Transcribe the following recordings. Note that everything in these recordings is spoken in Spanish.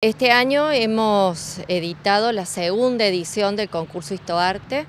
Este año hemos editado la segunda edición del concurso Histoarte.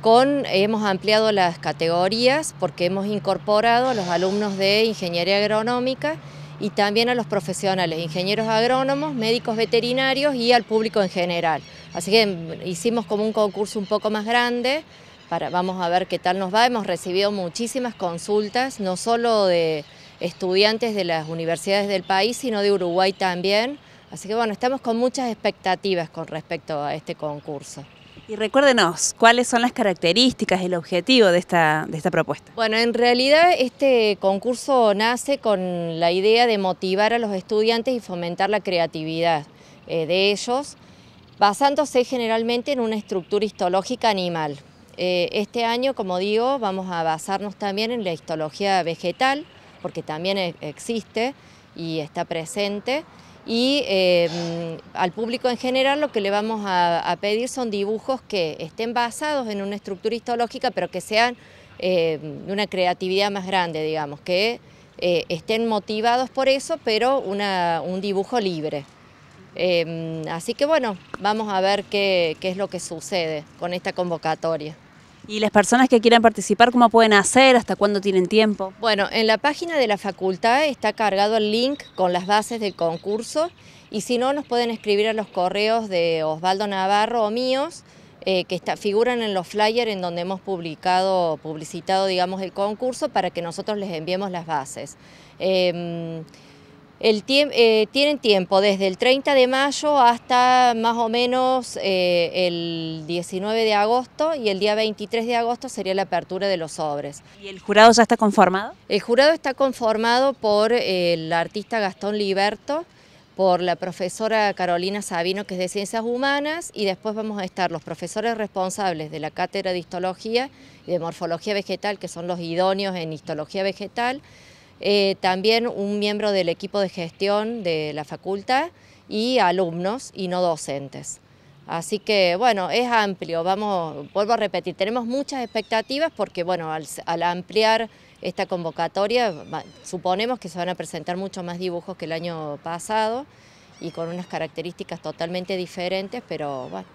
Con, hemos ampliado las categorías porque hemos incorporado a los alumnos de Ingeniería Agronómica y también a los profesionales, ingenieros agrónomos, médicos veterinarios y al público en general. Así que hicimos como un concurso un poco más grande, para, vamos a ver qué tal nos va. Hemos recibido muchísimas consultas, no solo de estudiantes de las universidades del país, sino de Uruguay también. Así que bueno, estamos con muchas expectativas con respecto a este concurso. Y recuérdenos, ¿cuáles son las características, el objetivo de esta, de esta propuesta? Bueno, en realidad este concurso nace con la idea de motivar a los estudiantes y fomentar la creatividad eh, de ellos, basándose generalmente en una estructura histológica animal. Eh, este año, como digo, vamos a basarnos también en la histología vegetal, porque también e-, existe y está presente y em, al público en general lo que le vamos a, pedir son dibujos que estén basados en una estructura histológica, pero que sean em, de una creatividad más grande, digamos, que eh, estén motivados por eso, pero un dibujo libre. Em, así que bueno, vamos a ver qué es lo que sucede con esta convocatoria. ¿Y las personas que quieran participar, cómo pueden hacer? ¿Hasta cuándo tienen tiempo? Bueno, en la página de la facultad está cargado el link con las bases del concurso y si no, nos pueden escribir a los correos de Osvaldo Navarro o míos, eh, que figuran en los flyers en donde hemos publicado, publicitado, digamos, el concurso para que nosotros les enviemos las bases. Em, el eh, tienen tiempo desde el 30 de mayo hasta más o menos eh, el 19 de agosto y el día 23 de agosto sería la apertura de los sobres. ¿Y el jurado ya está conformado? El jurado está conformado por eh, el artista Gastón Liberto, por la profesora Carolina Sabino, que es de Ciencias Humanas, y después vamos a estar los profesores responsables de la Cátedra de Histología y de Morfología Vegetal, que son los idóneos en Histología Vegetal, eh, también un miembro del equipo de gestión de la facultad y alumnos y no docentes. Así que, bueno, es amplio, vamos, vuelvo a repetir, tenemos muchas expectativas porque, bueno, al, ampliar esta convocatoria suponemos que se van a presentar muchos más dibujos que el año pasado y con unas características totalmente diferentes, pero bueno,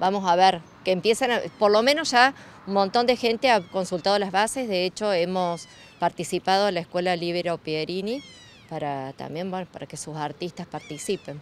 vamos a ver, que empiezan, por lo menos ya un montón de gente ha consultado las bases, de hecho hemos participado la Escuela Libero Pierini para también para que sus artistas participen.